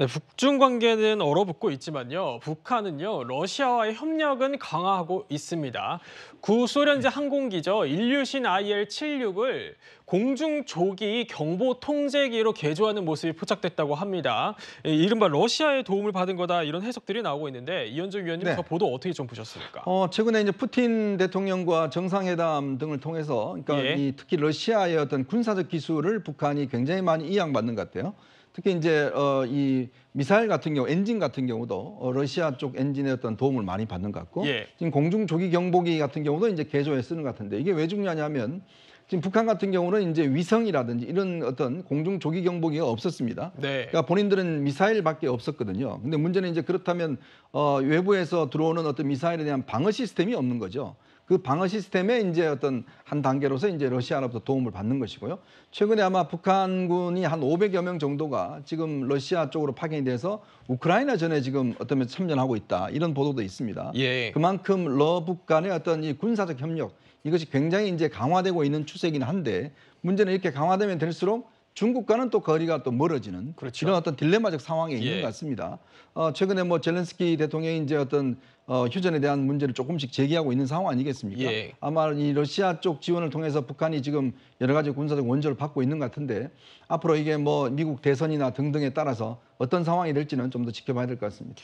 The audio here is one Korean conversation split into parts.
네, 북중 관계는 얼어붙고 있지만요. 북한은요. 러시아와의 협력은 강화하고 있습니다. 구소련제 항공기죠. 인류신 IL-76을 공중 조기 경보 통제기로 개조하는 모습이 포착됐다고 합니다. 예, 이른바 러시아의 도움을 받은 거다 이런 해석들이 나오고 있는데 이현주 위원님 네. 저 보도 어떻게 좀 보셨습니까? 어, 최근에 이제 푸틴 대통령과 정상회담 등을 통해서 그러니까 예. 특히 러시아의 어떤 군사적 기술을 북한이 굉장히 많이 이양받는 것 같아요. 특히 이제 어, 이 미사일 같은 경우 엔진 같은 경우도 어, 러시아 쪽 엔진의 어떤 도움을 많이 받는 것 같고 예. 지금 공중 조기 경보기 같은 경우도 이제 개조해 쓰는 것 같은데 이게 왜 중요하냐면 지금 북한 같은 경우는 이제 위성이라든지 이런 어떤 공중 조기 경보기가 없었습니다. 네. 그러니까 본인들은 미사일밖에 없었거든요. 근데 문제는 이제 그렇다면 어, 외부에서 들어오는 어떤 미사일에 대한 방어 시스템이 없는 거죠. 그 방어 시스템의 이제 어떤 한 단계로서 이제 러시아로부터 도움을 받는 것이고요. 최근에 아마 북한군이 한 500여 명 정도가 지금 러시아 쪽으로 파견이 돼서 우크라이나 전에 지금 어떤 면에서 참전하고 있다 이런 보도도 있습니다. 예. 그만큼 러북 간의 어떤 이 군사적 협력 이것이 굉장히 이제 강화되고 있는 추세이긴 한데 문제는 이렇게 강화되면 될수록 중국과는 또 거리가 또 멀어지는 그렇죠. 이런 어떤 딜레마적 상황에 예. 있는 것 같습니다. 어, 최근에 뭐 젤렌스키 대통령이 이제 어떤 어, 휴전에 대한 문제를 조금씩 제기하고 있는 상황 아니겠습니까? 예. 아마 이 러시아 쪽 지원을 통해서 북한이 지금 여러 가지 군사적 원조를 받고 있는 것 같은데 앞으로 이게 뭐 미국 대선이나 등등에 따라서 어떤 상황이 될지는 좀 더 지켜봐야 될 것 같습니다.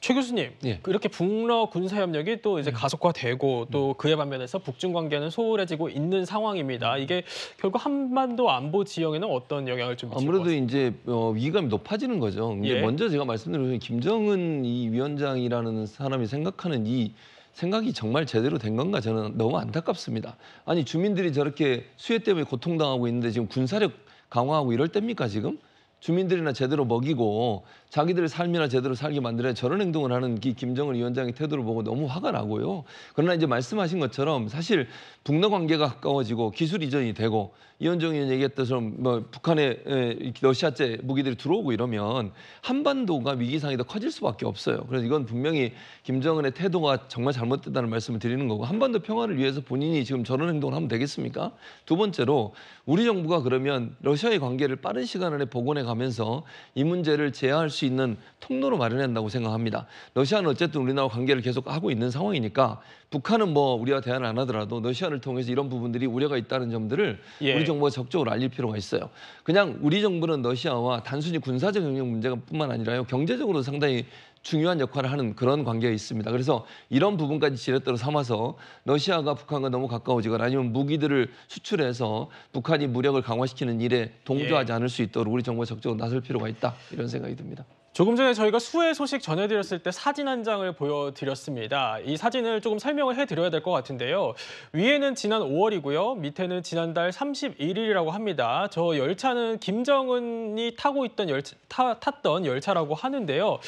최 교수님, 예. 그 이렇게 북러 군사협력이 또 이제 음. 가속화되고 음. 또 그에 반면에서 북중 관계는 소홀해지고 있는 상황입니다. 음. 이게 결국 한반도 안보 지형에는 어떤 영향을 좀미치 아무래도 이제 어, 위감이 높아지는 거죠. 예. 먼저 제가 말씀드린 김정은 이 위원장이라는 사람이 생각하는 이 생각이 정말 제대로 된 건가 저는 너무 안타깝습니다. 아니 주민들이 저렇게 수해 때문에 고통당하고 있는데 지금 군사력 강화하고 이럴 때입니까 지금? 주민들이나 제대로 먹이고 자기들의 삶이나 제대로 살게 만들어 저런 행동을 하는 김정은 위원장의 태도를 보고 너무 화가 나고요. 그러나 이제 말씀하신 것처럼 사실 북러 관계가 가까워지고 기술 이전이 되고 이현정 의원 얘기했던처뭐 북한의 러시아제 무기들이 들어오고 이러면 한반도가 위기상이 더 커질 수밖에 없어요. 그래서 이건 분명히 김정은의 태도가 정말 잘못됐다는 말씀을 드리는 거고 한반도 평화를 위해서 본인이 지금 저런 행동을 하면 되겠습니까? 두 번째로 우리 정부가 그러면 러시아의 관계를 빠른 시간 안에 복원해 가면서 이 문제를 제어할 수 있는 통로로 마련한다고 생각합니다. 러시아는 어쨌든 우리나라 와 관계를 계속 하고 있는 상황이니까 북한은 뭐 우리와 대화를 안 하더라도 러시아를 통해서 이런 부분들이 우려가 있다는 점들을 예. 우리 정부가 적극적으로 알릴 필요가 있어요. 그냥 우리 정부는 러시아와 단순히 군사적 영역 문제뿐만 아니라요 경제적으로 상당히 중요한 역할을 하는 그런 관계에 있습니다. 그래서 이런 부분까지 지렛대로 삼아서 러시아가 북한과 너무 가까워지거나 아니면 무기들을 수출해서 북한이 무력을 강화시키는 일에 동조하지 예. 않을 수 있도록 우리 정부가 적극적으로 나설 필요가 있다. 이런 생각이 듭니다. 조금 전에 저희가 수해 소식 전해드렸을 때 사진 한 장을 보여드렸습니다. 이 사진을 조금 설명을 해드려야 될 것 같은데요. 위에는 지난 5월이고요. 밑에는 지난달 31일이라고 합니다. 저 열차는 김정은이 타고 있던 열차, 타, 탔던 열차라고 하는데요.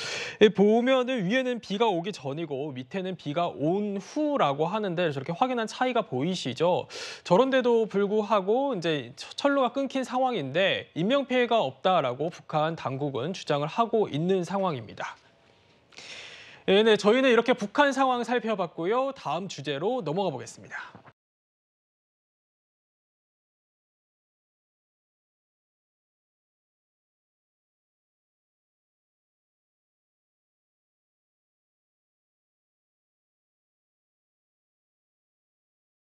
예, 보면은 위에는 비가 오기 전이고 밑에는 비가 온 후라고 하는데 저렇게 확인한 차이가 보이시죠? 저런데도 불구하고 이제 철로가 끊긴 상황인데 인명피해가 없다라고 북한 당국은 주장을 하고 있는 상황입니다. 네, 네, 저희는 이렇게 북한 상황 살펴봤고요. 다음 주제로 넘어가 보겠습니다.